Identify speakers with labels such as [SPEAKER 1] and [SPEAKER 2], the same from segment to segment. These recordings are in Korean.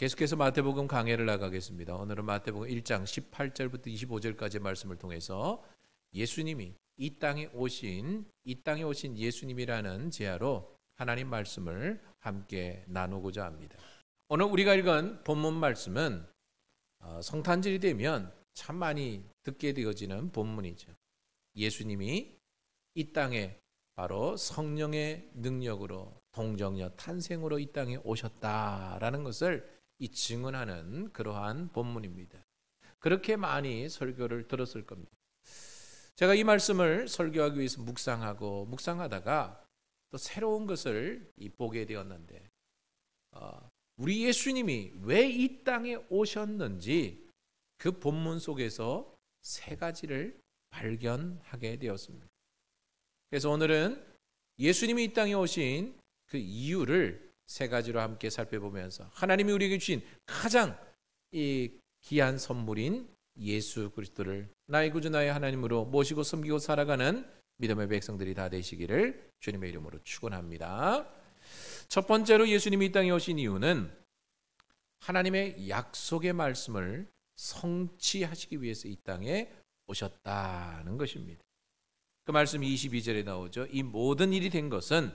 [SPEAKER 1] 계속해서 마태복음 강해를 나가겠습니다. 오늘은 마태복음 1장 18절부터 2 5절까지 말씀을 통해서 예수님이 이 땅에 오신 이 땅에 오신 예수님이라는 제아로 하나님 말씀을 함께 나누고자 합니다. 오늘 우리가 읽은 본문 말씀은 어, 성탄절이 되면 참 많이 듣게 되어지는 본문이죠. 예수님이 이 땅에 바로 성령의 능력으로 동정녀 탄생으로 이 땅에 오셨다라는 것을 이 증언하는 그러한 본문입니다. 그렇게 많이 설교를 들었을 겁니다. 제가 이 말씀을 설교하기 위해서 묵상하고 묵상하다가 또 새로운 것을 보게 되었는데 어, 우리 예수님이 왜 이 땅에 오셨는지 그 본문 속에서 세 가지를 발견하게 되었습니다. 그래서 오늘은 예수님이 이 땅에 오신 그 이유를 세 가지로 함께 살펴보면서 하나님이 우리에게 주신 가장 이 귀한 선물인 예수 그리스도를 나의 구주 나의 하나님으로 모시고 섬기고 살아가는 믿음의 백성들이 다 되시기를 주님의 이름으로 축원합니다. 첫 번째로 예수님이 이 땅에 오신 이유는 하나님의 약속의 말씀을 성취하시기 위해서 이 땅에 오셨다는 것입니다. 그말씀 22절에 나오죠. 이 모든 일이 된 것은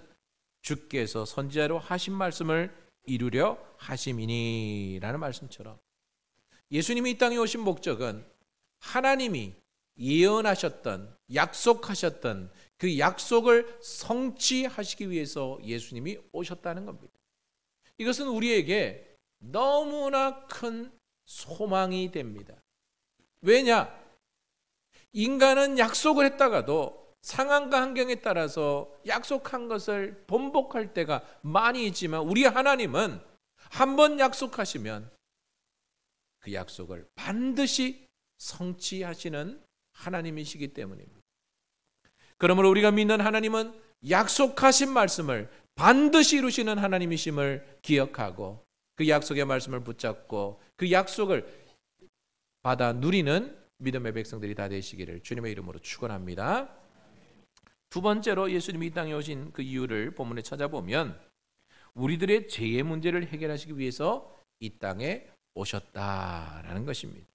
[SPEAKER 1] 주께서 선지자로 하신 말씀을 이루려 하심이니라는 말씀처럼 예수님이 이 땅에 오신 목적은 하나님이 예언하셨던 약속하셨던 그 약속을 성취하시기 위해서 예수님이 오셨다는 겁니다. 이것은 우리에게 너무나 큰 소망이 됩니다. 왜냐? 인간은 약속을 했다가도 상황과 환경에 따라서 약속한 것을 번복할 때가 많이 있지만 우리 하나님은 한 번 약속하시면 그 약속을 반드시 성취하시는 하나님이시기 때문입니다. 그러므로 우리가 믿는 하나님은 약속하신 말씀을 반드시 이루시는 하나님이심을 기억하고 그 약속의 말씀을 붙잡고 그 약속을 받아 누리는 믿음의 백성들이 다 되시기를 주님의 이름으로 축원합니다. 두 번째로 예수님이 이 땅에 오신 그 이유를 본문에 찾아보면 우리들의 죄의 문제를 해결하시기 위해서 이 땅에 오셨다라는 것입니다.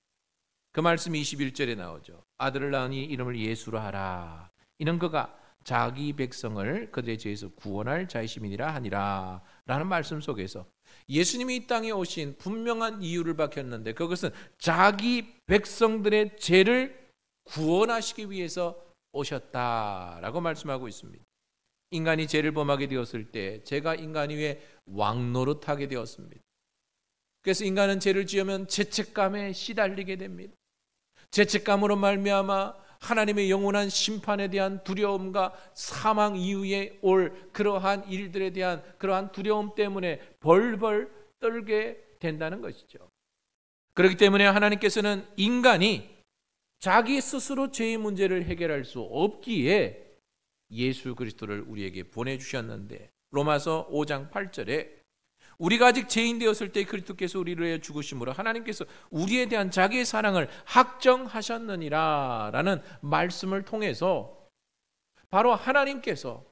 [SPEAKER 1] 그 말씀이 21절에 나오죠. 아들을 낳으니 이름을 예수로 하라. 이는 그가 자기 백성을 그들의 죄에서 구원할 자이심이니라 하니라. 라는 말씀 속에서 예수님이 이 땅에 오신 분명한 이유를 밝혔는데 그것은 자기 백성들의 죄를 구원하시기 위해서 오셨다라고 말씀하고 있습니다. 인간이 죄를 범하게 되었을 때 제가 인간 위에 왕노릇하게 되었습니다. 그래서 인간은 죄를 지으면 죄책감에 시달리게 됩니다. 죄책감으로 말미암아 하나님의 영원한 심판에 대한 두려움과 사망 이후에 올 그러한 일들에 대한 그러한 두려움 때문에 벌벌 떨게 된다는 것이죠. 그렇기 때문에 하나님께서는 인간이 자기 스스로 죄의 문제를 해결할 수 없기에 예수 그리스도를 우리에게 보내주셨는데 로마서 5장 8절에 우리가 아직 죄인 되었을 때 그리스도께서 우리를 위해 죽으심으로 하나님께서 우리에 대한 자기의 사랑을 확정하셨느니라라는 말씀을 통해서 바로 하나님께서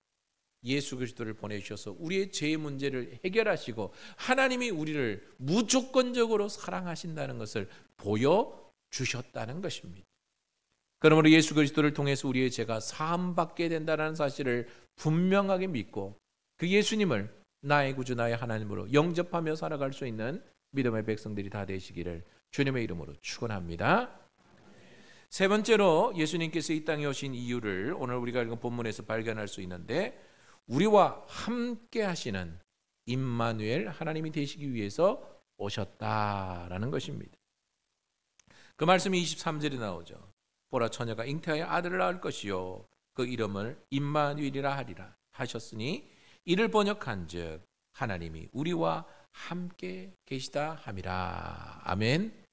[SPEAKER 1] 예수 그리스도를 보내주셔서 우리의 죄의 문제를 해결하시고 하나님이 우리를 무조건적으로 사랑하신다는 것을 보여 주셨다는 것입니다. 그러므로 예수 그리스도를 통해서 우리의 죄가 사함 받게 된다는 사실을 분명하게 믿고 그 예수님을 나의 구주 나의 하나님으로 영접하며 살아갈 수 있는 믿음의 백성들이 다 되시기를 주님의 이름으로 축원합니다. 세 번째로 예수님께서 이 땅에 오신 이유를 오늘 우리가 읽은 본문에서 발견할 수 있는데 우리와 함께 하시는 임마누엘 하나님이 되시기 위해서 오셨다라는 것입니다. 그 말씀이 23절에 나오죠. 보라 처녀가 잉태하여 아들을 낳을 것이요 그 이름을 임마누엘이라 하리라 하셨으니 이를 번역한즉 하나님이 우리와 함께 계시다 함이라 아멘.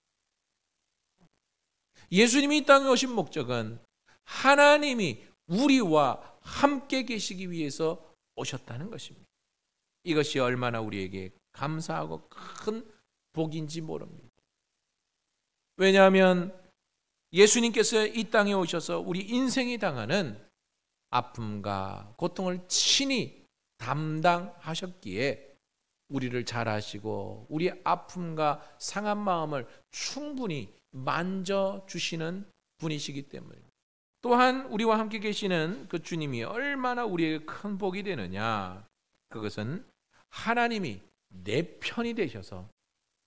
[SPEAKER 1] 예수님이 이 땅에 오신 목적은 하나님이 우리와 함께 계시기 위해서 오셨다는 것입니다. 이것이 얼마나 우리에게 감사하고 큰 복인지 모릅니다. 왜냐하면 예수님께서 이 땅에 오셔서 우리 인생이 당하는 아픔과 고통을 친히 담당하셨기에 우리를 잘 아시고 우리 아픔과 상한 마음을 충분히 만져 주시는 분이시기 때문에 또한 우리와 함께 계시는 그 주님이 얼마나 우리에게 큰 복이 되느냐 그것은 하나님이 내 편이 되셔서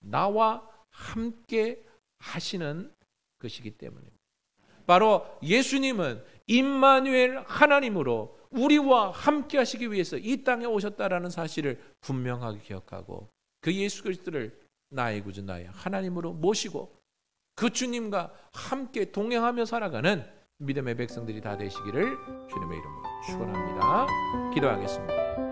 [SPEAKER 1] 나와 함께 하시는 것이기 때문입니다. 바로 예수님은 임마누엘 하나님으로 우리와 함께 하시기 위해서 이 땅에 오셨다라는 사실을 분명하게 기억하고 그 예수 그리스도를 나의 구주 나의 하나님으로 모시고 그 주님과 함께 동행하며 살아가는 믿음의 백성들이 다 되시기를 주님의 이름으로 축원합니다. 기도하겠습니다.